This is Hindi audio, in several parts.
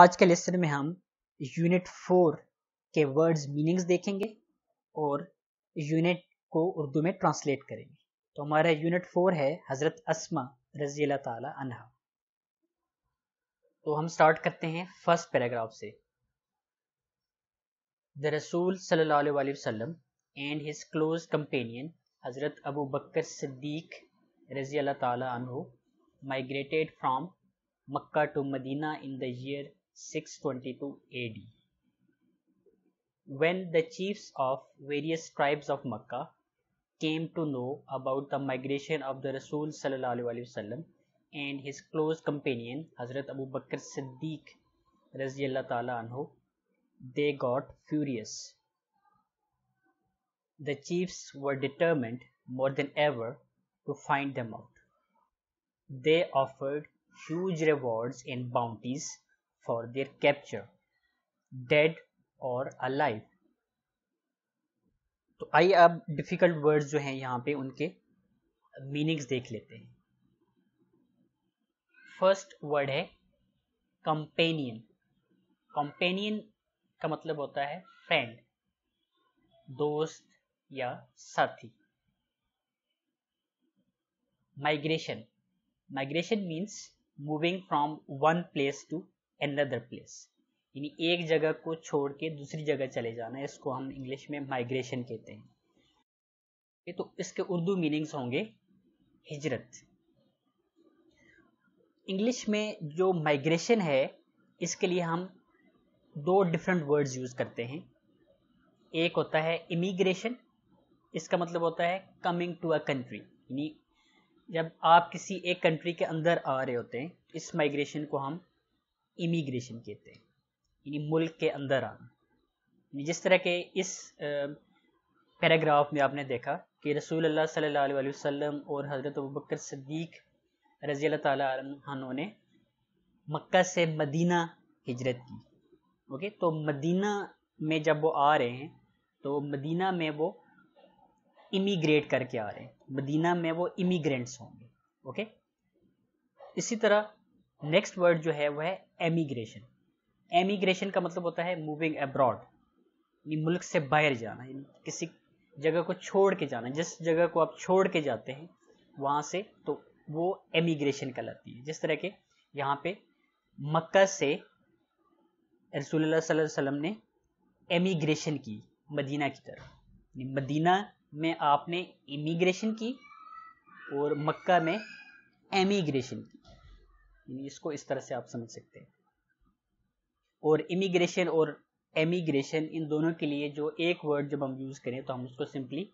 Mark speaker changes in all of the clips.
Speaker 1: आज के लेसन में हम यूनिट फोर के वर्ड्स मीनिंग्स देखेंगे और यूनिट को उर्दू में ट्रांसलेट करेंगे तो हमारा यूनिट फोर है हज़रत असमा रजी अल्लाह तहा तो हम स्टार्ट करते हैं फर्स्ट पैराग्राफ से द रसूल सल्लल्लाहु अलैहि वसल्लम एंड हिज क्लोज कंपेनियन हज़रत अबू बकर सिद्दीक रजी अल्लाह तहु migrated from Mecca to Medina in the 622 AD. When the chiefs of various tribes of Makkah came to know about the migration of the Rasul wasallam and his close companion Hazrat Abu Bakr Siddiq anhu, they got furious. The chiefs were determined more than ever to find them out. They offered huge rewards and bounties for their capture dead और alive तो आइए अब डिफिकल्ट वर्ड्स जो हैं यहाँ पे उनके मीनिंग्स देख लेते हैं फर्स्ट वर्ड है कंपेनियन कंपेनियन का मतलब होता है फ्रेंड दोस्त या साथी migration migration means moving from one place to another place यानी एक जगह को छोड़ के दूसरी जगह चले जाना इसको हम इंग्लिश में माइग्रेशन कहते हैं ये तो इसके उर्दू मीनिंग्स होंगे हिजरत इंग्लिश में जो माइग्रेशन है इसके लिए हम दो डिफरेंट वर्ड्स यूज़ करते हैं एक होता है इमिग्रेशन इसका मतलब होता है कमिंग टू अ कंट्री यानी जब आप किसी एक कंट्री के अंदर आ रहे होते हैं इस माइग्रेशन को हम इमिग्रेशन कहते हैं यानी मुल्क के अंदर आना जिस तरह के इस पैराग्राफ में आपने देखा कि रसूल अल्लाह सल्लल्लाहु अलैहि वसल्लम और हज़रत बकर सद्दीक रज़ी अल्लाह तु ने मक्का से मदीना हिजरत की ओके तो मदीना में जब वो आ रहे हैं तो मदीना में वो इमिग्रेट करके आ रहे हैं मदीना में वो इमिग्रेंट्स होंगे ओके इसी तरह नेक्स्ट वर्ड जो है वह है एमिग्रेशन एमिग्रेशन का मतलब होता है मूविंग अब्रॉड मुल्क से बाहर जाना किसी जगह को छोड़ के जाना जिस जगह को आप छोड़ के जाते हैं वहाँ से तो वो एमिग्रेशन कहलाती है जिस तरह के यहाँ पे मक्का से रसूल वसल्लम ने एमिग्रेशन की मदीना की तरफ मदीना में आपने इमिग्रेशन की और मक्का में एमिग्रेशन की इसको इस तरह से आप समझ सकते हैं और इमिग्रेशन और एमिग्रेशन इन दोनों के लिए जो एक वर्ड जब हम यूज करें तो हम उसको सिंपली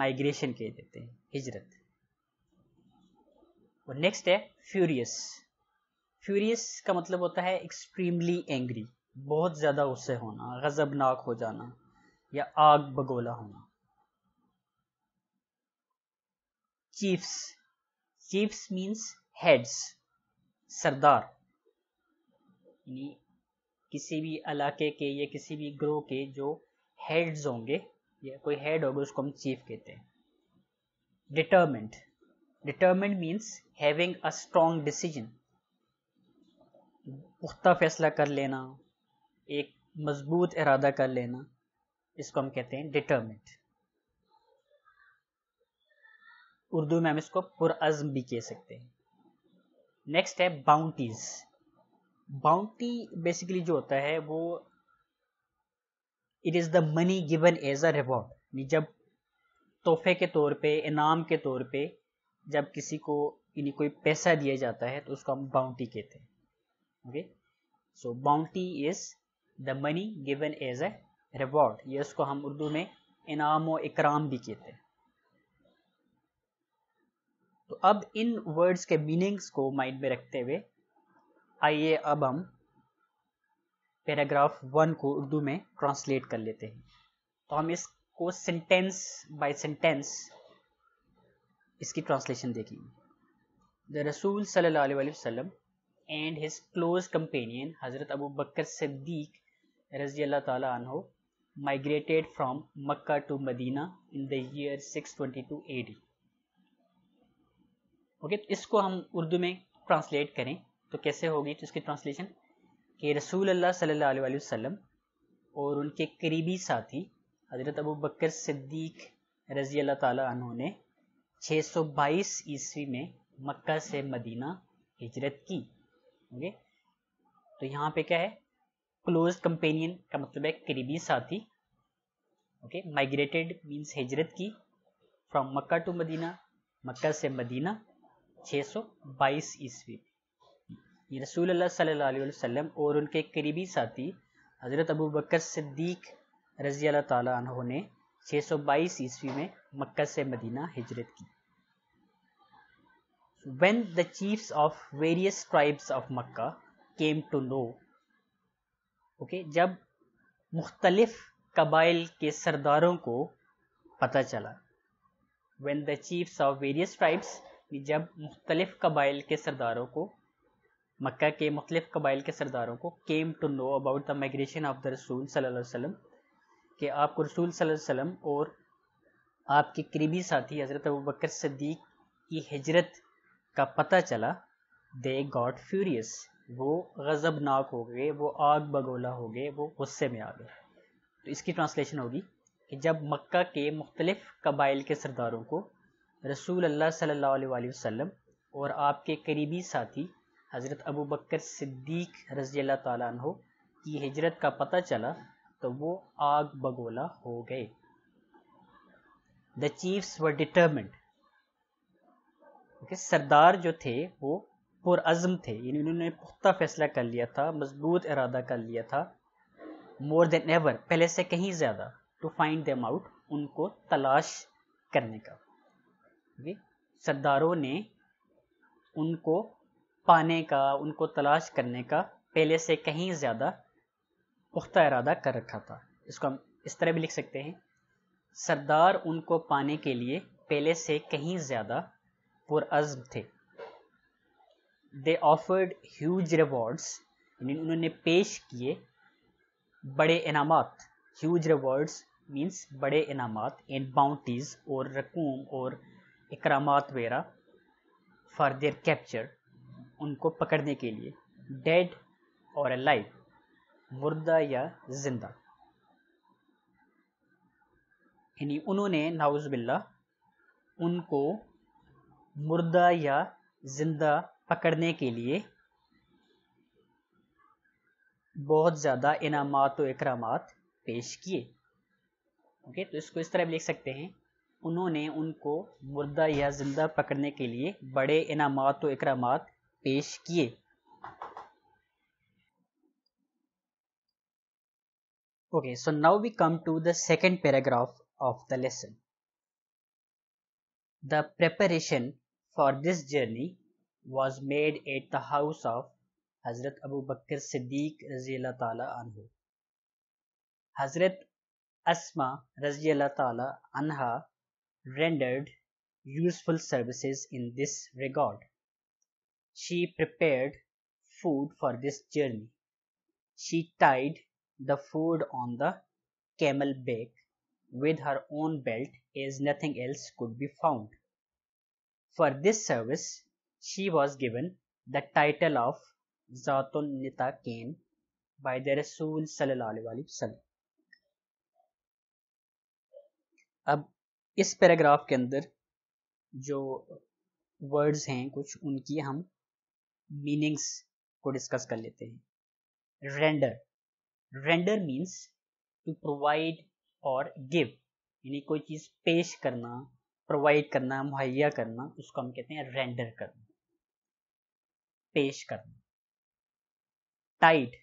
Speaker 1: माइग्रेशन कह देते हैं हिजरत और नेक्स्ट है फ्यूरियस फ्यूरियस का मतलब होता है एक्सट्रीमली एंग्री बहुत ज्यादा गुस्से होना गजबनाक हो जाना या आग बगोला होना चीफ्स चीफ्स मीन्स हेड्स सरदार यानी किसी भी इलाके के या किसी भी ग्रोह के जो हेड्स होंगे या कोई हेड होगा उसको हम चीफ कहते हैं determent determent means having a strong decision पुख्ता फैसला कर लेना एक मजबूत इरादा कर लेना इसको हम कहते हैं डिटर्मेंट उर्दू में हम इसको पुरज़म भी कह सकते हैं नेक्स्ट है बाउंटीज बाउंटी बेसिकली जो होता है वो it is the money given as a reward जब तोहफे के तौर पे इनाम के तौर पे जब किसी को यानी कोई पैसा दिया जाता है तो उसको हम बाउंटी कहते हैं okay so bounty is the money given as a reward ये उसको हम उर्दू में इनाम और इकराम भी कहते हैं अब इन वर्ड्स के मीनिंग्स को माइंड में रखते हुए आइए अब हम पैराग्राफ वन को उर्दू में ट्रांसलेट कर लेते हैं तो हम इसको सेंटेंस बाय सेंटेंस इसकी ट्रांसलेशन देखेंगे द रसूल सल्लल्लाहु अलैहि वसल्लम एंड हिज क्लोज कंपेनियन हज़रत अबू बकर सिद्दीक रजी अल्लाह ताला migrated from Mecca to Medina in the year 622 AD okay तो इसको हम उर्दू में ट्रांसलेट करें तो कैसे होगी तो इसकी ट्रांसलेशन कि रसूल अल्लाह अलैहि वसल्लम और उनके करीबी साथी हज़रत अबू बकर सिद्दीक रज़ी अल्लाह तु ने 622 ईस्वी में मक्का से मदीना हिजरत की ओके तो यहाँ पे क्या है क्लोज कंपेनियन का मतलब है करीबी साथी ओके माइग्रेटेड मीन्स हिजरत की from Mecca to Medina Mecca से मदीना छः सौ बाईस ईस्वी रसूल सल्ला और उनके करीबी साथी हज़रत अबू बकर सिद्दीक रजी अल्लाह ने 622 ईस्वी में मक्का से मदीना हिजरत की When the chiefs of various tribes of Makkah came to know, okay, जब मुख्तलिफ कबाइल के सरदारों को पता चला When the chiefs of various tribes कि जब मुख्तलिफ़ कबाइल के सरदारों को मक्का के मुख्तलिफ़ कबाइल के सरदारों को came to know about the migration of the रसूल सल्लल्लाहु अलैहि वसल्लम कि आपको रसूल सल्लल्लाहु अलैहि वसल्लम और आपके करीबी साथी हज़रत अबू बकर सद्दीक की हिजरत का पता चला दे गॉड फ्यूरियस वो गज़बनाक हो गए वो आग बगोला हो गए वो गुस्से में आ गए तो इसकी ट्रांसलेशन होगी कि जब मक्का के मुख्तलिफ़ कबाइल के सरदारों को रसूल अल्लाह सल्लल्लाहु अलैहि वसल्लम और आपके करीबी साथी हज़रत अबू बकर सिद्दीक रजी अल्लाह तु की हिजरत का पता चला तो वो आग बगोला हो गए द चीफ्स वर डिटर्मेंट सरदार जो थे वो पुरज़म थे यानी उन्होंने पुख्ता फैसला कर लिया था मजबूत इरादा कर लिया था मोर देन एवर पहले से कहीं ज़्यादा टू फाइंड देम आउट उनको तलाश करने का वे सरदारों ने उनको पाने का उनको तलाश करने का पहले से कहीं ज़्यादा पुख्ता इरादा कर रखा था इसको हम इस तरह भी लिख सकते हैं सरदार उनको पाने के लिए पहले से कहीं ज़्यादा पुरज़म थे दे ऑफर्ड ह्यूज रिवॉर्ड्स यानी उन्होंने पेश किए बड़े इनाम ह्यूज रिवॉर्ड्स मीन्स बड़े इनाम एंड बाउंटीज़ और रकूम और इकराम वेरा फॉर देयर कैप्चर उनको पकड़ने के लिए डेड और लाइव मुर्दा या जिंदा यानी उन्होंने नाउज बिल्ला उनको मुर्दा या जिंदा पकड़ने के लिए बहुत ज़्यादा इनामत और इकराम पेश किए ओके तो इसको इस तरह भी लिख सकते हैं उन्होंने उनको मुर्दा या जिंदा पकड़ने के लिए बड़े इनाम तो इकराम पेश किए okay so now we come to the second paragraph of the lesson the preparation for this journey was made at the house of हजरत अबू बकर सिद्दीक रजी अल्लाह तला हजरत असमा रजी अल्लाह तला rendered useful services in this regard. She prepared food for this journey. She tied the food on the camel back with her own belt as nothing else could be found. For this service, she was given the title of Zatun Nita Kain by the Rasul Sallallahu Alaihi Wasallam. अब इस पैराग्राफ के अंदर जो वर्ड्स हैं कुछ उनकी हम मीनिंग्स को डिस्कस कर लेते हैं render render means to provide और गिव यानी कोई चीज़ पेश करना प्रोवाइड करना मुहैया करना उसको हम कहते हैं रेंडर करना पेश करना टाइड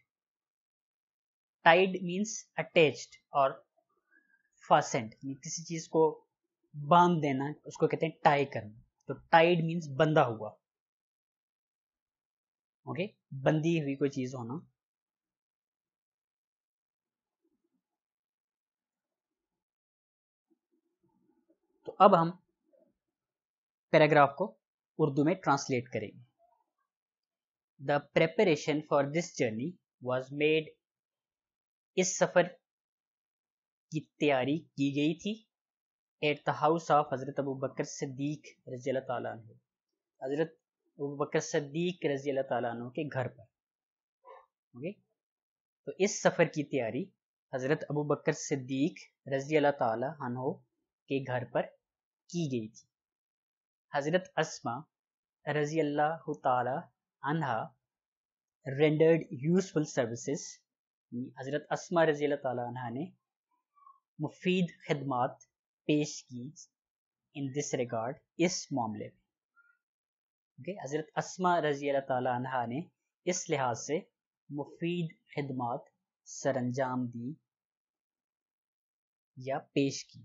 Speaker 1: टाइड मीन्स अटैच्ड और यानी किसी चीज़ को बांध देना है उसको कहते हैं टाई करना तो टाइड मीन्स बंधा हुआ ओके बंधी हुई कोई चीज होना तो अब हम पैराग्राफ को उर्दू में ट्रांसलेट करेंगे the preparation for this journey was made इस सफर की तैयारी की गई थी एट द हाउस ऑफ हज़रत अबू बकर सदीक रजी अल्लाह हज़रत अबू बकर सदीक रजी अल्लाह के घर पर ओके तो इस सफ़र की तैयारी हज़रत अबू बकर सदीक रजी अल्लाह तहो के घर पर की गई थी हज़रत असमा रजी अल्लाह तहा रेंडर्ड यूजफुल सर्विसेज हज़रत असमा रजी अल्लाह तहा ने मुफीद खदमात पेश की इन दिस रिगार्ड इस मामले में ओके हज़रत असमा रजी अल्लाह ने इस लिहाज से मुफीद खदमात सरंजाम दी या पेश की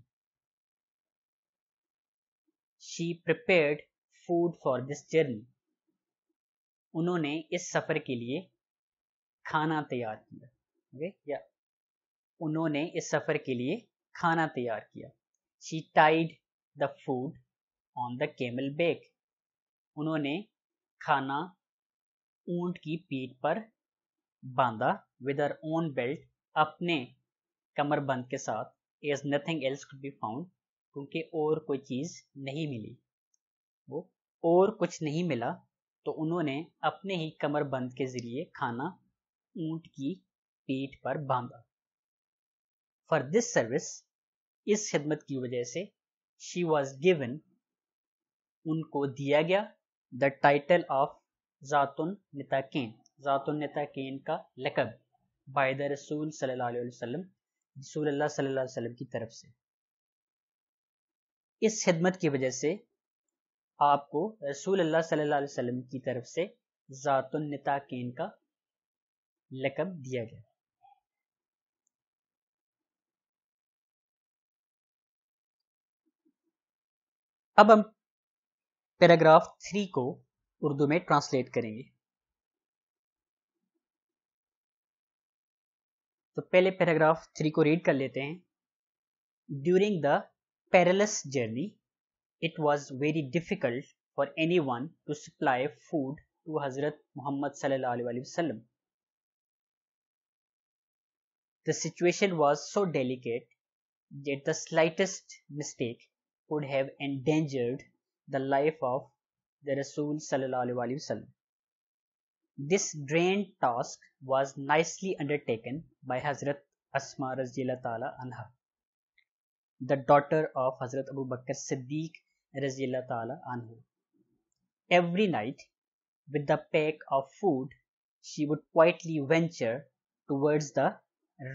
Speaker 1: she prepared food for this journey उन्होंने इस सफ़र के लिए खाना तैयार किया ओके या उन्होंने इस सफ़र के लिए खाना तैयार किया she tied the food on the camel back उन्होंने खाना ऊंट की पीठ पर बांधा विद हर ओन बेल्ट अपने कमरबंद के साथ as nothing else could be found क्योंकि और कोई चीज़ नहीं मिली वो और कुछ नहीं मिला तो उन्होंने अपने ही कमरबंद के जरिए खाना ऊंट की पीठ पर बांधा फॉर दिस सर्विस इस खिदमत की वजह से शी वॉज गिवन उनको दिया गया द टाइटल ऑफ जातुन नताकीन जातुन नताकीन का लकब बाय द रसूल सल्लल्लाहु अलैहि वसल्लम रसूल अल्लाह सल्लल्लाहु अलैहि वसल्लम की तरफ से इस खिदमत की वजह से आपको रसूल अल्लाह सल्लल्लाहु अलैहि वसल्लम की तरफ से जातुन नताकीन का लकब दिया गया अब हम पैराग्राफ थ्री को उर्दू में ट्रांसलेट करेंगे तो पहले पैराग्राफ थ्री को रीड कर लेते हैं during the perilous journey it was very difficult for anyone to supply food to हजरत मोहम्मद वसल्लम the situation was so delicate that the slightest mistake Would have endangered the life of the Rasul This grand task was nicely undertaken by Hazrat Asma ta'ala anha, the daughter of Hazrat Abu Bakr Siddiq ta'ala anhu. Every night, with the pack of food, she would quietly venture towards the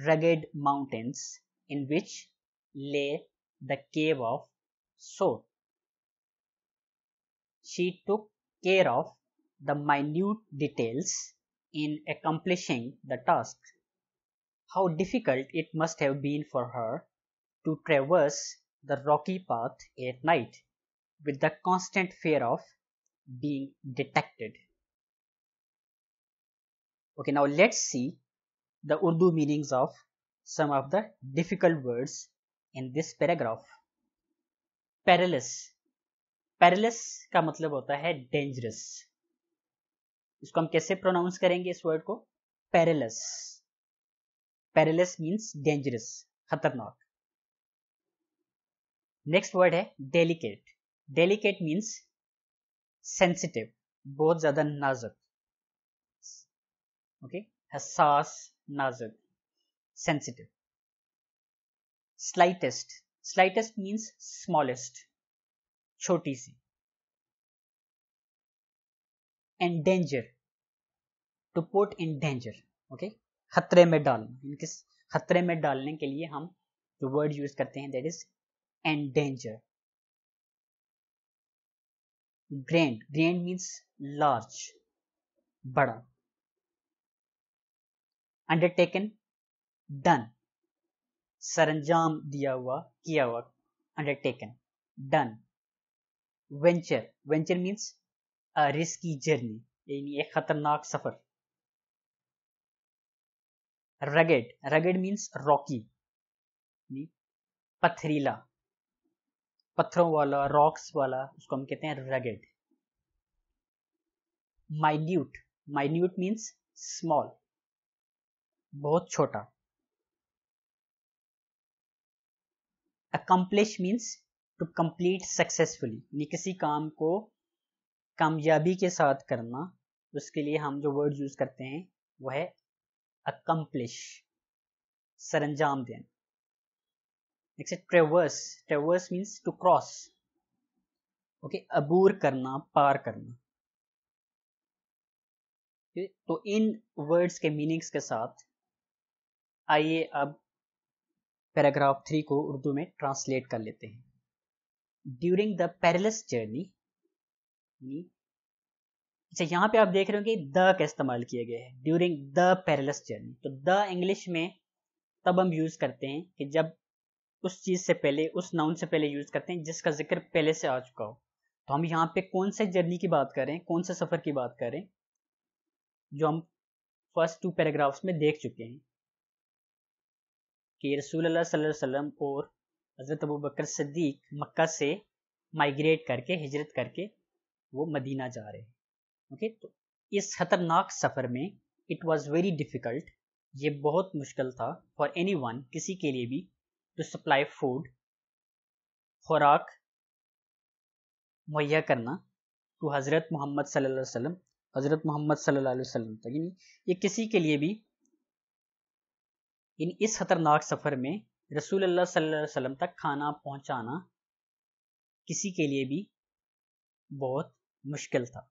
Speaker 1: rugged mountains in which lay the cave of so, she took care of the minute details in accomplishing the task. How difficult it must have been for her to traverse the rocky path at night with the constant fear of being detected. Okay, now let's see the Urdu meanings of some of the difficult words in this paragraph. Perilous perilous का मतलब होता है डेंजरस इसको हम कैसे प्रोनाउंस करेंगे इस वर्ड को पेरलस पेरलस मींस डेंजरस खतरनाक नेक्स्ट वर्ड है डेलिकेट डेलिकेट मीन्स सेंसिटिव बहुत ज्यादा नाजुक ओके हसास नाजुक sensitive slightest slightest means smallest छोटी सी endanger to put in danger okay खतरे में डालना इनके खतरे में डालने के लिए हम जो वर्ड यूज करते हैं that is endanger grand grand means large बड़ा अंडरटेकन डन सरंजाम दिया हुआ किया हुआ undertaken done venture venture means risky journey यानी एक खतरनाक सफर रगेड रगेड मीन्स रॉकी पथरीला पत्थरों वाला रॉक्स वाला उसको हम कहते हैं rugged minute minute means small बहुत छोटा accomplish means to complete successfully किसी काम को कामयाबी के साथ करना उसके लिए हम जो वर्ड यूज करते हैं वो है अकम्पलिश सरंजाम देना next traverse traverse means to cross okay अबूर करना पार करना तो इन वर्ड्स के मीनिंग्स के साथ आइए अब पैराग्राफ थ्री को उर्दू में ट्रांसलेट कर लेते हैं ड्यूरिंग द पैरलस जर्नी अच्छा यहाँ पे आप देख रहे हो कि द का इस्तेमाल किया गया है ड्यूरिंग द पैरलस जर्नी तो द इंग्लिश में तब हम यूज करते हैं कि जब उस चीज से पहले उस नाउन से पहले यूज करते हैं जिसका जिक्र पहले से आ चुका हो तो हम यहाँ पे कौन से जर्नी की बात करें कौन से सफर की बात करें जो हम फर्स्ट टू पैराग्राफ्स में देख चुके हैं कि रसूल वसल्लम और हज़रत अबू बकर सद्दीक मक्का से माइग्रेट करके हिजरत करके वो मदीना जा रहे हैं ओके तो इस ख़तरनाक सफ़र में इट वॉज़ वेरी डिफ़िकल्ट ये बहुत मुश्किल था फॉर एनी वन किसी के लिए भी टू सप्लाई फूड खुराक मुहैया करना टू हज़रत मोहम्मद सल्लल्लाहु अलैहि वसल्लम हज़रत मोहम्मद सल्लल्लाहु अलैहि वसल्लम तक यानी ये किसी के लिए भी इन इस खतरनाक सफ़र में रसूल अल्लाह वसल्लम तक खाना पहुंचाना किसी के लिए भी बहुत मुश्किल था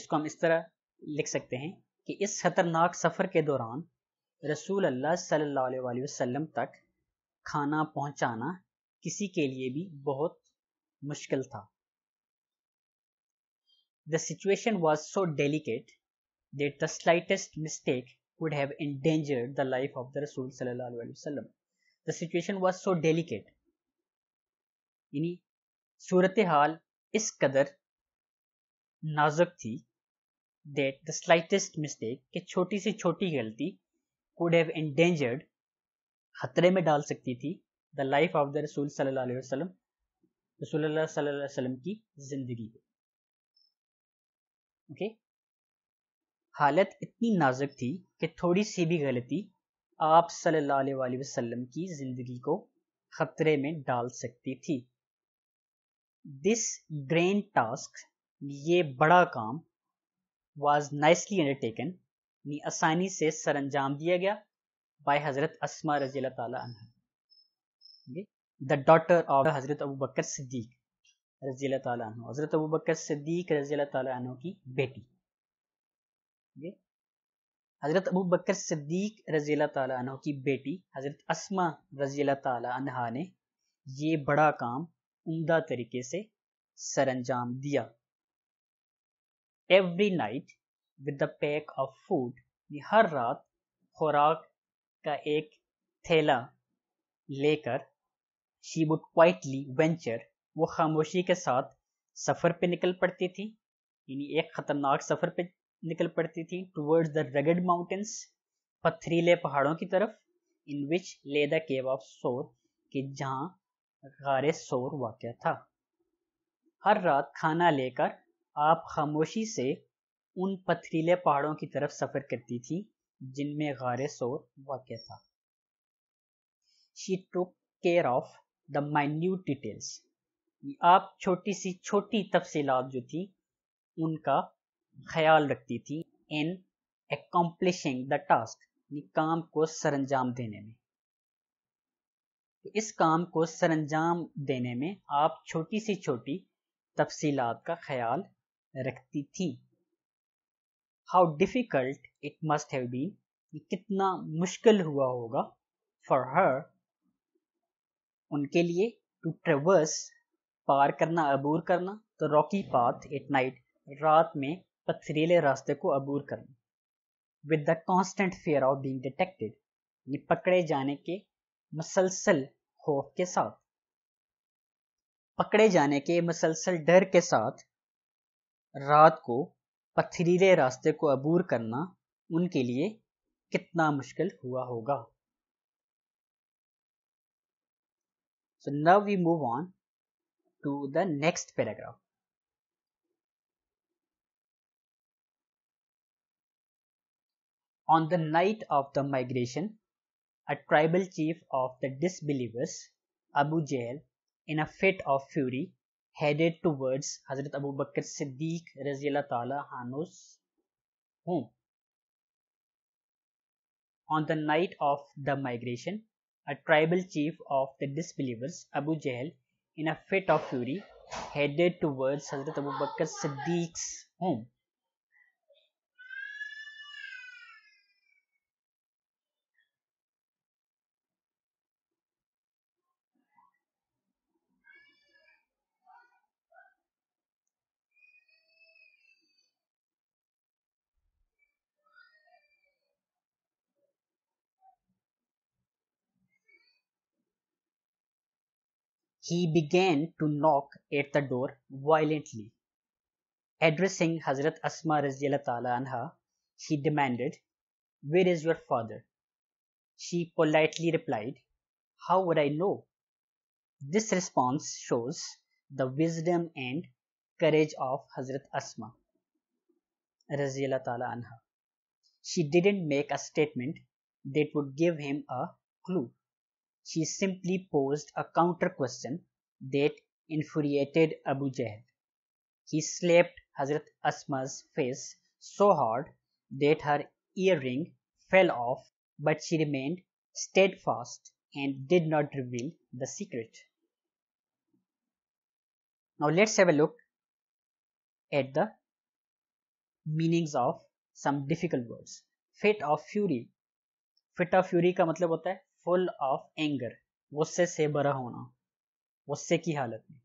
Speaker 1: इसको हम इस तरह लिख सकते हैं कि इस खतरनाक सफ़र के दौरान रसूल अल्लाह वसल्लम तक खाना पहुंचाना किसी के लिए भी बहुत मुश्किल था the situation was so delicate that the slightest mistake would have endangered the life of the Rasul sallallahu The situation was so delicate. यानी सूरत हाल इस कदर नाजुक थी दैट द स्लाइटेस्ट मिस्टेक कि छोटी से छोटी गलती कुड हैव एंडेंजर्ड खतरे में डाल सकती थी द लाइफ ऑफ द रसूल सल्लल्लाहु अलैहि वसल्लम रसूल सल्लल्लाहु की जिंदगी को okay? हालत इतनी नाजुक थी कि थोड़ी सी भी गलती आप सल्लल्लाहु अलैहि वसल्लम की ज़िंदगी को खतरे में डाल सकती थी दिस ग्रेन टास्क ये बड़ा काम वॉज नाइसली अंडरटेकन यानी आसानी से सर अंजाम दिया गया बाय हज़रत असमा रजील तह द डॉटर ऑफ हज़रत अबू बकर सिद्दीक रजील तह हज़रत अबू बकर सिद्दीक रजील तह की बेटी ये हज़रत अबू बकर सिद्दीक रजील तु की बेटी हज़रत असमा रजील तहा ने ये बड़ा काम उमदा तरीके से सर अंजाम दिया every night with the pack of food हर रात खुराक का एक थैला लेकर शी वुड क्वाइटली वेंचर वो खामोशी के साथ सफ़र पे निकल पड़ती थी यानी एक ख़तरनाक सफ़र पे निकल पड़ती थी टूवर्ड्स द रगेड माउंटेन्स पथरीले पहाड़ों की तरफ इन विच ले द केव ऑफ सोर कि जहाँ गारे सोर वाक़ था हर रात खाना लेकर आप खामोशी से उन पथरीले पहाड़ों की तरफ सफ़र करती थी जिनमें गारे सोर वाक़ था she took care of the minute details आप छोटी सी छोटी तफसीलात जो थी उनका ख्याल रखती थी इन एकम्पलिशिंग द टास्क काम को सरंजाम देने में तो इस काम को सरंजाम देने में आप छोटी सी छोटी तफसीलात का ख्याल रखती थी how difficult it must have been कितना मुश्किल हुआ होगा फॉर हर उनके लिए टू ट्रेवर्स पार करना अबूर करना तो रॉकी पाथ एट नाइट रात में पथरीले रास्ते को अबूर करना with the constant fear of being detected ये पकड़े जाने के मुसलसल खौफ के साथ पकड़े जाने के मुसलसल डर के साथ रात को पथरीले रास्ते को अबूर करना उनके लिए कितना मुश्किल हुआ होगा So now we move on to the next paragraph. On the night of the migration, a tribal chief of the disbelievers, Abu Jahl, in a fit of fury, headed towards Hazrat Abu Bakr Siddiq anhu's home. On the night of the migration, a tribal chief of the disbelievers, Abu Jahl, in a fit of fury, headed towards Hazrat Abu Bakr Siddiq's home. he began to knock at the door violently. Addressing Hazrat Asma anha, he demanded, Where is your father? She politely replied, How would I know? This response shows the wisdom and courage of Hazrat Asma. Anha. She didn't make a statement that would give him a clue she simply posed a counter question that infuriated Abu Jahl. He slapped Hazrat Asma's face so hard that her earring fell off, but she remained steadfast and did not reveal the secret. Now let's have a look at the meanings of some difficult words. Fit of fury. Fit of fury का मतलब होता है फुल ऑफ एंगर गुस्से से भरा होना गुस्से की हालत में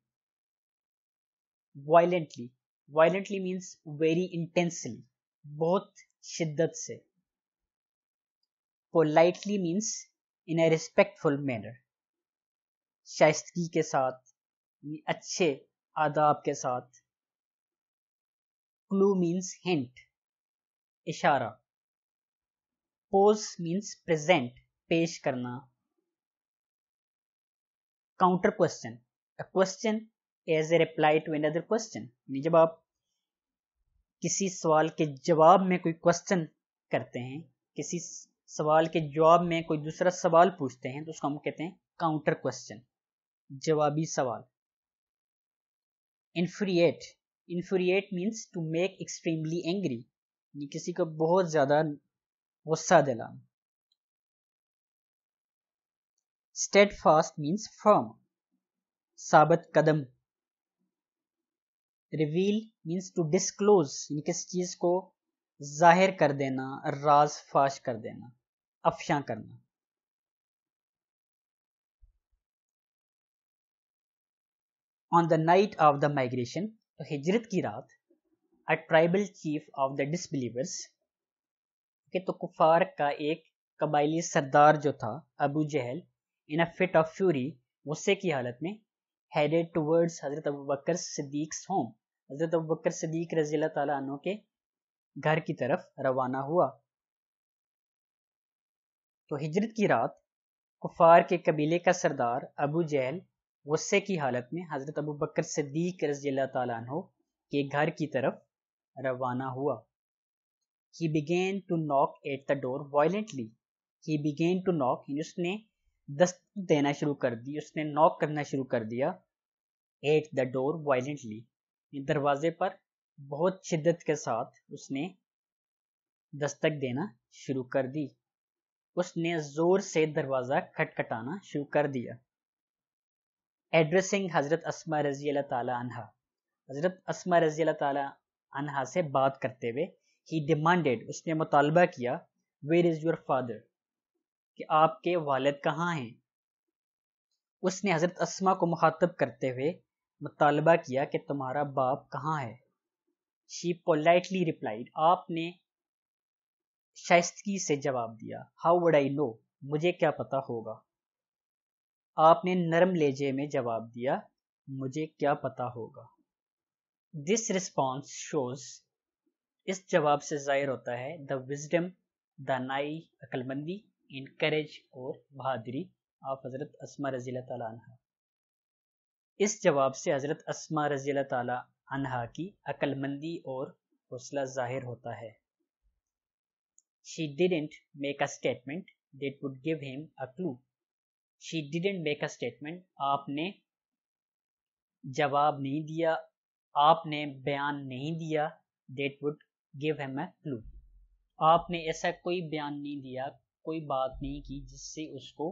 Speaker 1: violently violently means very intensely बहुत शिद्दत से politely means in a respectful manner शाइस्तगी के साथ अच्छे आदाब के साथ क्लू मीन्स हिंट इशारा पोज मीन्स प्रेजेंट पेश करना counter question question as a reply to another question जब आप किसी सवाल के जवाब में कोई क्वेश्चन करते हैं किसी सवाल के जवाब में कोई दूसरा सवाल पूछते हैं तो उसको हम कहते हैं काउंटर क्वेश्चन जवाबी सवाल infuriate infuriate means to make extremely angry किसी को बहुत ज़्यादा गुस्सा दिलाना Steadfast means firm. Sabat kadam. Reveal means to disclose, यानी किसी चीज को जाहिर कर देना राज फाश कर देना अफशा करना on the night of the migration तो हिजरत की रात a tribal chief of the disbelievers के तो कुफार का एक कबायली सरदार जो था Abu Jahl in a fit of fury गुस्से की हालत में हेडेड टूवर्ड्स हज़रत अबू बकर सिद्दीक होम हज़रत अबू बकर सिद्दीक रजी अल्लाह तु के घर की तरफ रवाना हुआ तो हिजरत की रात कुफार के कबीले का सरदार अबू जहल गुस्से की हालत में हज़रत अबू बकर सिद्दीक रजी अल्लाह तु के घर की तरफ रवाना हुआ he began to knock at the door violently he began to knock उसने दस्त देना शुरू कर दी उसने नॉक करना शुरू कर दिया एट द डोर वायलेंटली दरवाजे पर बहुत शिद्दत के साथ उसने दस्तक देना शुरू कर दी उसने जोर से दरवाज़ा खटखटाना शुरू कर दिया एड्रेसिंग हज़रत असमा रजी अल्लाह अनहा हज़रत असमा रजी अल्लाह अनहा से बात करते हुए ही डिमांडेड उसने मुतालबा किया वेर इज़ योर फादर कि आपके वालिद कहाँ हैं उसने हज़रत असमा को मुखातब करते हुए मुतालबा किया कि तुम्हारा बाप कहाँ है शी पोलाइटली रिप्लाइड आपने शाइस्तगी से जवाब दिया हाउ वुड आई नो मुझे क्या पता होगा आपने नरम लेजे में जवाब दिया मुझे क्या पता होगा दिस रिस्पॉन्स शोज इस जवाब से जाहिर होता है द विजडम द नाई अक्लमंदी इन करेज और बहादरी आप हज़रत असमा रजील तह इस जवाब से हज़रत असमा रजील तह की अक्लमंदी और हौसला जाहिर होता है she didn't make a statement that would give him a clue she didn't make a statement आपने जवाब नहीं दिया आपने बयान नहीं दिया that would give him a clue आपने ऐसा कोई बयान नहीं दिया कोई बात नहीं की जिससे उसको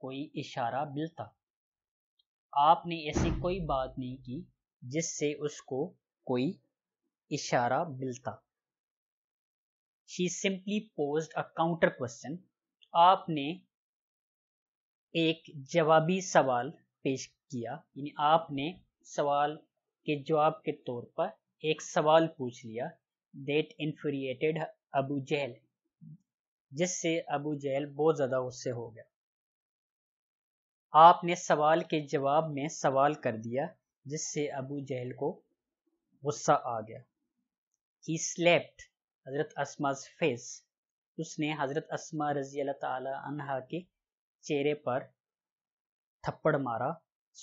Speaker 1: कोई इशारा मिलता आपने ऐसी कोई बात नहीं की जिससे उसको कोई इशारा मिलता she simply pose a counter question आपने एक जवाबी सवाल पेश किया यानी आपने सवाल के जवाब के तौर पर एक सवाल पूछ लिया दैट इन्फ्यूरिएटेड अबू जहल जिससे अबू जहल बहुत ज़्यादा गुस्से हो गया आपने सवाल के जवाब में सवाल कर दिया जिससे अबू जहल को गुस्सा आ गया ही स्लेप्ट हज़रत असमाज फेस उसने हज़रत असमा रजी अल्लाह के चेहरे पर थप्पड़ मारा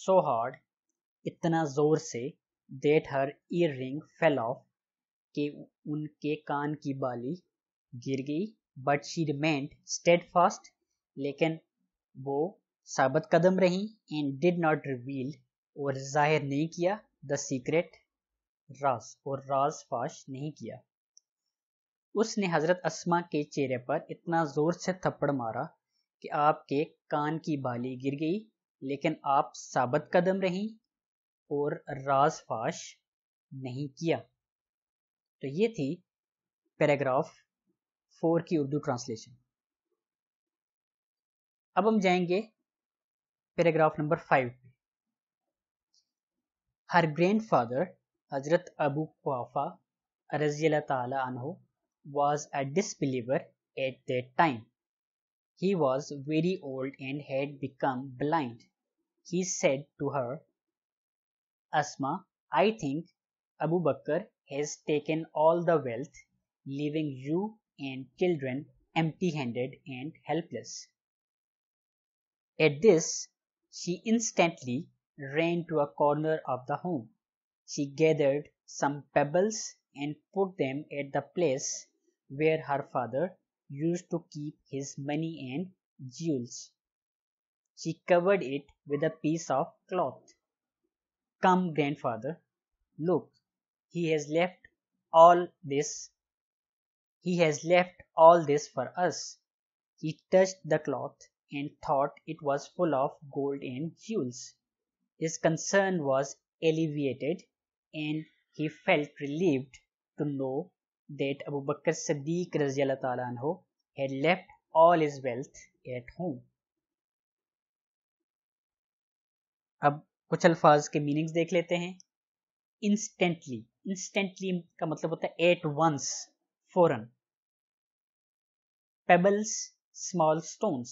Speaker 1: सो हार्ड इतना ज़ोर से that her earring fell off के उनके कान की बाली गिर गई but she remained steadfast लेकिन वो साबित कदम रही एंड डिड नॉट रिवील और जाहिर नहीं किया द सीक्रेट राज और राज फाश नहीं किया उसने हजरत असमा के चेहरे पर इतना जोर से थप्पड़ मारा कि आपके कान की बाली गिर गई लेकिन आप साबित कदम रही और राज फाश नहीं किया तो ये थी पैराग्राफ फोर की उर्दू ट्रांसलेशन अब हम जाएंगे पैराग्राफ नंबर फाइव पे हर ग्रैंड फादर हजरत Abu कुआफा रजील तहो was a disbeliever at that time. He was very old and had become blind. He said to her, Asma, I think Abu Bakr has taken all the wealth, leaving you and children empty handed and helpless. At this, she instantly ran to a corner of the home. She gathered some pebbles and put them at the place where her father used to keep his money and jewels. She covered it with a piece of cloth. Come, grandfather, look, he has left all this He has left all this for us. He touched the cloth and thought it was full of gold and jewels. His concern was alleviated and he felt relieved to know that Abu Bakr Siddiq anhu had left all his wealth at home. अब कुछ अल्फाज के मीनिंग्स देख लेते हैं इंस्टेंटली इंस्टेंटली का मतलब होता है एट वंस फौरन पेबल्स स्मॉल स्टोन्स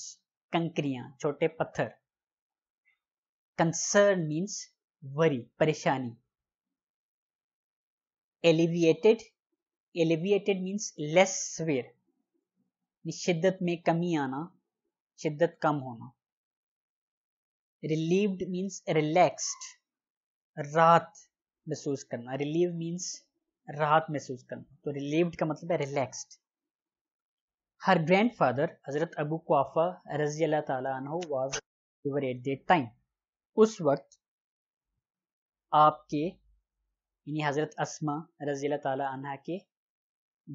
Speaker 1: कंकरियां छोटे पत्थर कंसर्न मीन्स वरी परेशानी alleviated alleviated means less severe शिद्दत में कमी आना शिद्दत कम होना रिलीव्ड मीन्स रिलैक्स्ड राहत महसूस करना रिलीव मीन्स राहत महसूस करना तो रिलीव्ड का मतलब है relaxed Her grandfather, Hazrat Abu Quafa रजील्ला anhu, was liver at that time. उस वक्त आपके यानी हज़रत असमा रजील्ला ताला अनहा के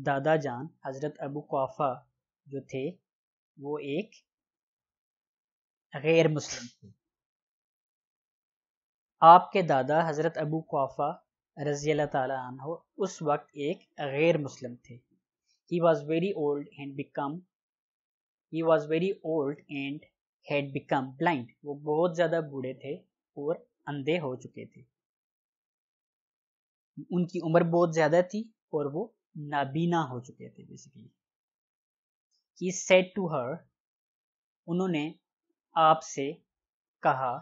Speaker 1: दादा जान हज़रत अबू क्वाफा जो थे वो एक गैर मुस्लिम थे आपके दादा हज़रत अबू क्वाफा रजील्ला ताला अनहो उस वक्त एक गैर मुस्लिम थे He was very old and become he was very old and had become blind. वो बहुत ज़्यादा बूढ़े थे और अंधे हो चुके थे उनकी उम्र बहुत ज़्यादा थी और वो नाबीना हो चुके थे basically he said to her उन्होंने आपसे कहा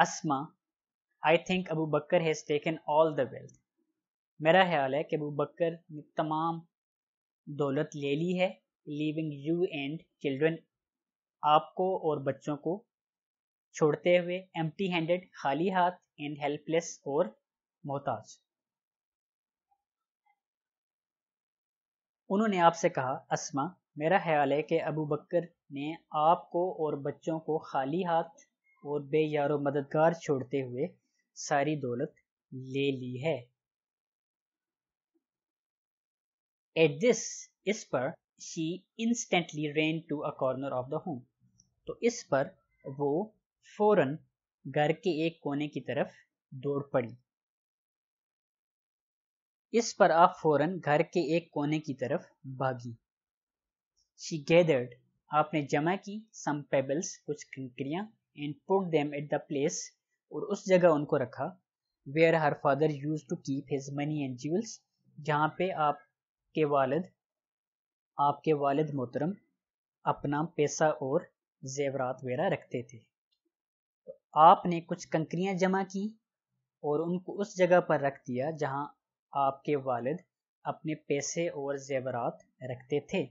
Speaker 1: Asma I think Abu Bakr has taken all the wealth मेरा ख्याल है कि अबू बकर ने तमाम दौलत ले ली है लिविंग यू एंड चिल्ड्रन आपको और बच्चों को छोड़ते हुए एम्प्टी हैंडेड खाली हाथ एंड हेल्पलेस और मोहताज उन्होंने आपसे कहा असमा मेरा ख्याल है कि अबू बकर ने आपको और बच्चों को खाली हाथ और बेयारो मददगार छोड़ते हुए सारी दौलत ले ली है एट दिस इस पर she instantly ran to a corner of the home तो इस पर वो फौरन घर के एक कोने की तरफ दौड़ पड़ी इस पर आप फौरन घर के एक कोने की तरफ भागी शी गैदर्ड आपने जमा की सम पेबल्स कुछ कंकरियां and put them at the place और उस जगह उनको रखा where her father used to keep his money and jewels जहाँ पे आप के वालिद आपके वालिद मोहतरम अपना पैसा और जेवरात वगैरह रखते थे तो आपने कुछ कंकरियां जमा की और उनको उस जगह पर रख दिया जहां आपके वालिद अपने पैसे और जेवरात रखते थे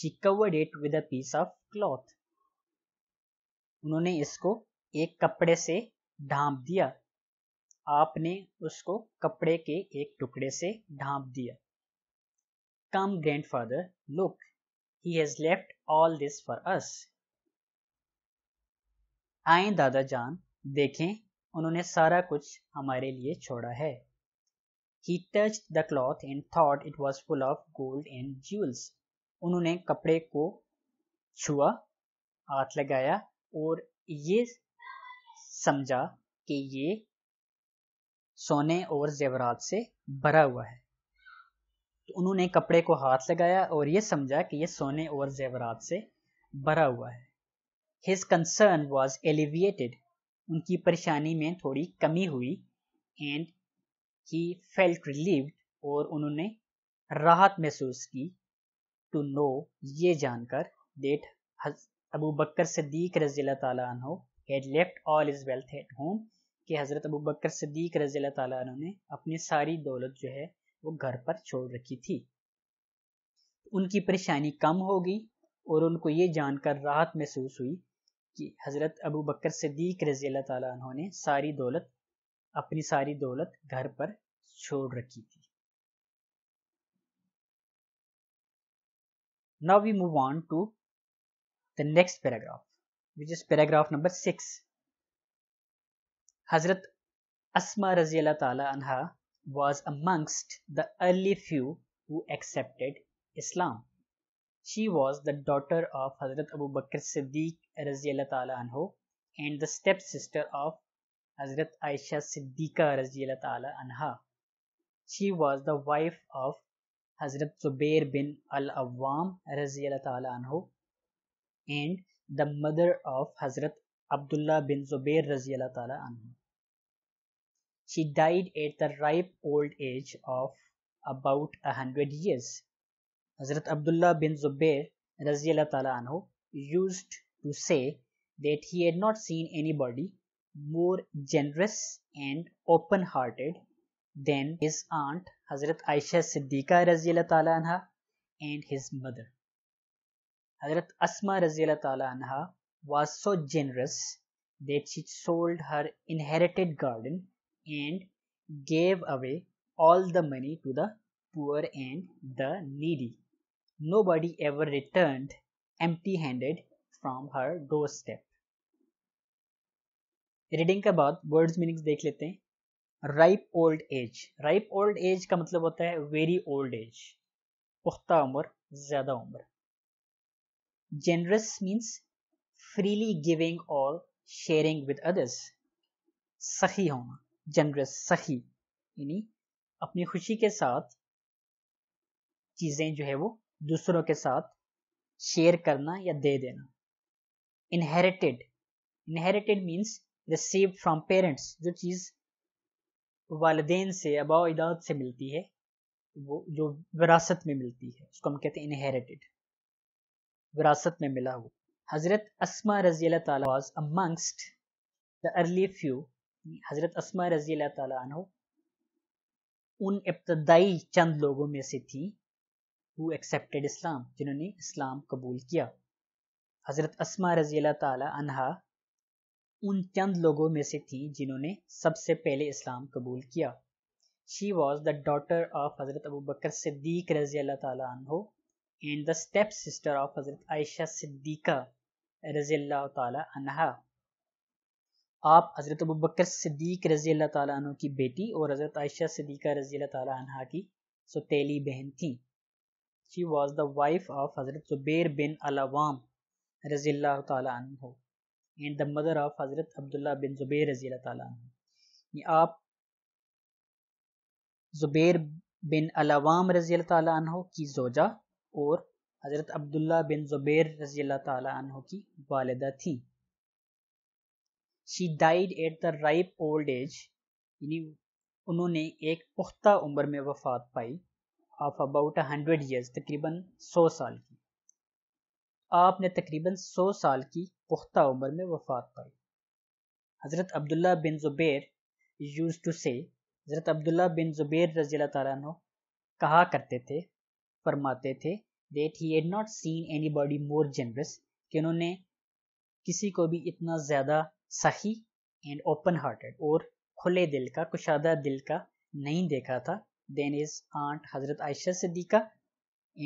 Speaker 1: she covered it with a piece of cloth उन्होंने इसको एक कपड़े से ढांप दिया आपने उसको कपड़े के एक टुकड़े से ढांप दिया Come, grandfather, look, he has left all this for us. आए दादा जान देखें उन्होंने सारा कुछ हमारे लिए छोड़ा है he touch the cloth and thought it was full of gold and jewels उन्होंने कपड़े को छुआ हाथ लगाया और ये समझा कि ये सोने और जेवरात से भरा हुआ है तो उन्होंने कपड़े को हाथ लगाया और ये समझा कि ये सोने और जेवरात से भरा हुआ है हिज कंसर्न वॉज एलिविएटेड उनकी परेशानी में थोड़ी कमी हुई एंड ही फेल्ट रिलीव और उन्होंने राहत महसूस की टू नो ये जानकर डेट अबू बकर सदीक रजी तहो had left all his wealth at home कि हज़रत अबू बकर सदीक रजील तहों ने अपनी सारी दौलत जो है वो घर पर छोड़ रखी थी उनकी परेशानी कम होगी और उनको ये जानकर राहत महसूस हुई कि हज़रत अबू बकर सदीक रजी अल्लाह ने सारी दौलत अपनी सारी दौलत घर पर छोड़ रखी थी now we move on to the next paragraph which is paragraph number six हजरत असमा रजी अल्लाह ta'ala was amongst the early few who accepted Islam. She was the daughter of Hazrat Abu Bakr Siddiq anhu, and the stepsister of Hazrat Aisha Siddiqa anha. She was the wife of Hazrat Zubair bin Al-Awwam anhu, and the mother of Hazrat Abdullah bin Zubair anhu. She died at the ripe old age of about a hundred years. Hazrat Abdullah bin Zubair anhu, used to say that he had not seen anybody more generous and open hearted than his aunt Hazrat Aisha Siddiqa anha, and his mother. Hazrat Asma anha, was so generous that she sold her inherited garden and gave away all the money to the poor and the needy nobody ever return returned handed from her doorstep reading के बाद वर्ड्स मीनिंग्स देख लेते हैं ripe old age ripe old age का मतलब होता है वेरी ओल्ड एज पुख्ता उम्र ज्यादा उम्र जेनरस मीन्स फ्रीली गिविंग और शेयरिंग विद अदर्स सही होना जनरस सखी यानी अपनी खुशी के साथ चीज़ें जो है वो दूसरों के साथ शेयर करना या दे देना inherited inherited means receive from parents जो चीज़ वाले से अबाउदाद से मिलती है वो जो विरासत में मिलती है उसको हम कहते हैं इनहेरिटेड विरासत में मिला हुआ हज़रत असमा रजी अल्लाह अमंगस्ट द अर्ली फ्यू हज़रत असमा रजी अल्लाह तु उन इब्तदाई चंद लोगों में से थी वो एक्सेप्टेड इस्लाम जिन्होंने इस्लाम कबूल किया हज़रत असमा रजी अल्लाह उन चंद लोगों में से थी जिन्होंने सबसे पहले इस्लाम कबूल किया she was the daughter of हज़रत अबू बकर सिद्दीक रजी अल्लाह and the step sister of हज़रत आयशा सिद्दीका रजी तहा आप हज़रत अबूबकर सिद्दीक रज़ी अल्लाह तु की बेटी और हज़रत आयशा सिद्दीक़ा रज़ी अल्लाह तह की सतीली बहन थी she was the wife of हज़रत ज़ुबैर बिन अलावाम रज़ी अल्लाह तु एंड द मदर ऑफ हज़रत अब्दुल्ला बिन ज़ुबैर रज़ी अल्लाह तु आप ज़ुबैर बिन अलावाम रज़ी अल्लाह तु की जोजा और हज़रत अब्दुल्ला बिन ज़ुबैर रज़ी अल्लाह तु की वालदा थी she died at the ripe old age यानी उन्होंने एक पुख्ता उम्र में वफात पाई ऑफ अबाउट हंड्रेड ईयर्स तकरीबन सौ साल की आपने तकरीबन सौ साल की पुख्ता उम्र में वफात पाई हज़रत Abdullah bin Zubair used to say हज़रत अब्दुल्ला बिन ज़ुबैर रजील तारा कहा करते थे फरमाते थे that he had not seen anybody more generous कि उन्होंने किसी को भी इतना ज़्यादा सही एंड ओपन हार्टेड और खुले दिल का कुशादा दिल का नहीं देखा था देन इज आंट हज़रत Aisha Siddiqa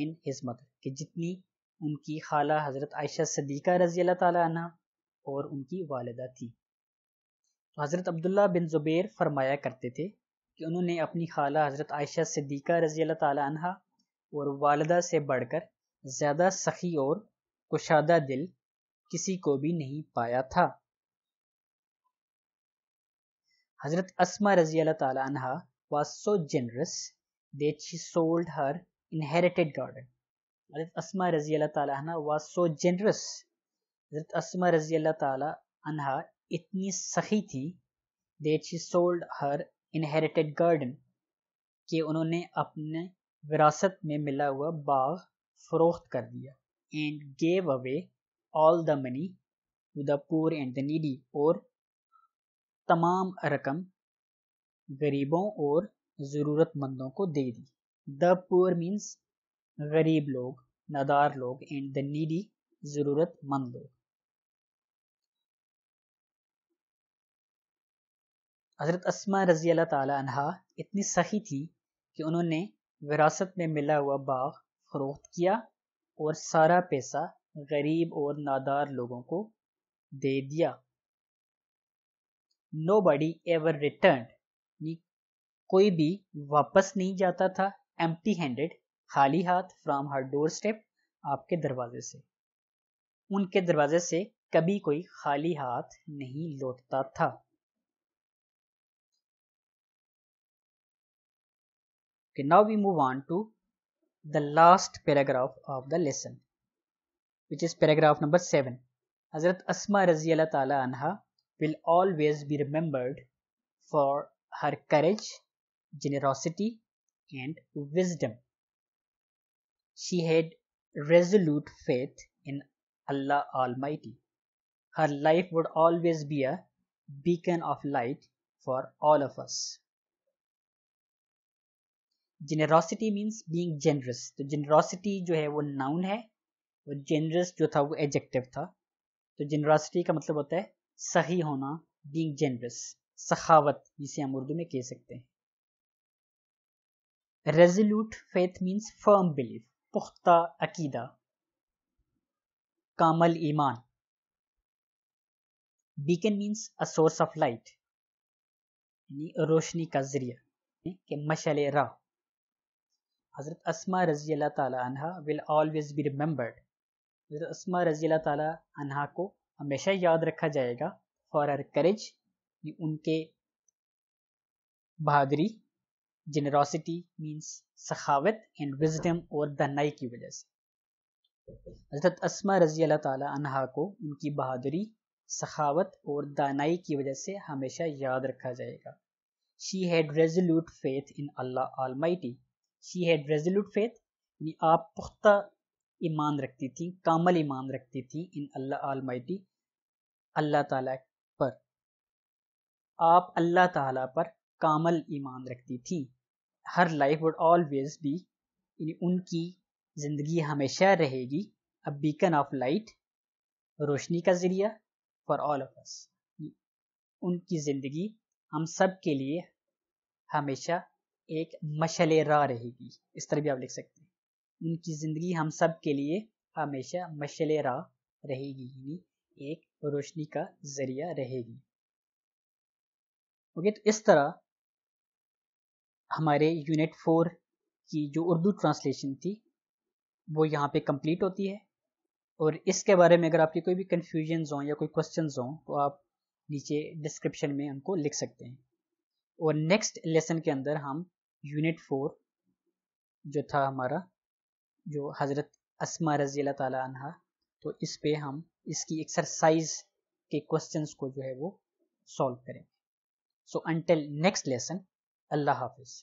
Speaker 1: in his mother कि जितनी उनकी खाला हज़रत आयशा सदीका रजी अल्लाह तला और उनकी वालदा थी तो हज़रत अब्दुल्ला बिन ज़ुबैर फरमाया करते थे कि उन्होंने अपनी खाला हज़रत आयशा सदीका रजी अल्लाह तला और वालदा से बढ़कर ज़्यादा सखी और कुशादा दिल किसी को भी नहीं पाया था Hazrat Asma anha was so generous that she sold her inherited garden. Hazrat Asma anha was so generous. Hazrat Asma anha itni sakhi thi that she sold her inherited garden Ke unhone apne विरासत में मिला हुआ बाग फरोख्त कर दिया and gave away all the money to the poor and the needy और तमाम रकम गरीबों और ज़रूरतमंदों को दे दी द पुअर मीन्स गरीब लोग नदार लोग एंड द नीडी ज़रूरतमंद लोग हज़रत असमा रजी अल्लाह तहा इतनी सही थी कि उन्होंने विरासत में मिला हुआ बाग फरोख्त किया और सारा पैसा गरीब और नादार लोगों को दे दिया नो बडी एवर रिटर्न कोई भी वापस नहीं जाता था एम्प्टी हैंडेड खाली हाथ फ्राम हर डोर स्टेप आपके दरवाजे से उनके दरवाजे से कभी कोई खाली हाथ नहीं लौटता था okay now we move on to the last paragraph of the lesson which is paragraph number 7 hazrat asma razi allah taala anha will always be remembered for her courage, generosity, and wisdom. She had resolute faith in Allah Almighty. Her life would always be a beacon of light for all of us. Generosity means being generous. तो generosity जो है वो noun है और generous जो था वो adjective था तो generosity का मतलब होता है सही होना बींग जेनरस सखावत जिसे हम उर्दू में कह सकते हैं resolute faith means firm belief पुख्ता अकीदा कामल ईमान beacon means a source of light यानी रोशनी का जरिया के मशल रा हज़रत असमा रजी अल्लाह ताली विल ऑलवेज बी रिमेम्बर्ड हज़रत असमा रजी अल्लाह ताली को हमेशा याद रखा जाएगा फॉर आर करेज उनके बहादरी जेनरॉसिटी मीन्स सखावत एंड विजडम और दनाई की वजह से हजरत असमा रजी अल्लाह तहा को उनकी बहादुरी सखावत और दानाई की वजह से हमेशा याद रखा जाएगा she had resolute faith in Allah Almighty she had resolute faith यानी आप पुख्ता ईमान रखती थी कामल ईमान रखती थी इन अल्लाह आलमाइटी अल्लाह ताला पर आप अल्लाह ताला पर कामल ईमान रखती थी her life would always be यानी उनकी ज़िंदगी हमेशा रहेगी अ बीकन ऑफ लाइट रोशनी का ज़रिया फॉर ऑल ऑफ अस उनकी ज़िंदगी हम सब के लिए हमेशा एक मशल राह रहेगी इस तरह भी आप लिख सकते हैं उनकी ज़िंदगी हम सब के लिए हमेशा मशल राह रहेगी यानी एक रोशनी का जरिया रहेगी ओके तो इस तरह हमारे यूनिट फोर की जो उर्दू ट्रांसलेशन थी वो यहाँ पे कंप्लीट होती है और इसके बारे में अगर आपकी कोई भी कन्फ्यूजन हों या कोई क्वेश्चन हों तो आप नीचे डिस्क्रिप्शन में उनको लिख सकते हैं और नेक्स्ट लेसन के अंदर हम यूनिट फोर जो था हमारा जो हज़रत असमा रजील अल्लाह तो इस पे हम इसकी एक्सरसाइज के क्वेश्चंस को जो है वो सॉल्व करेंगे सो अंटिल नेक्स्ट लेसन अल्लाह हाफिज़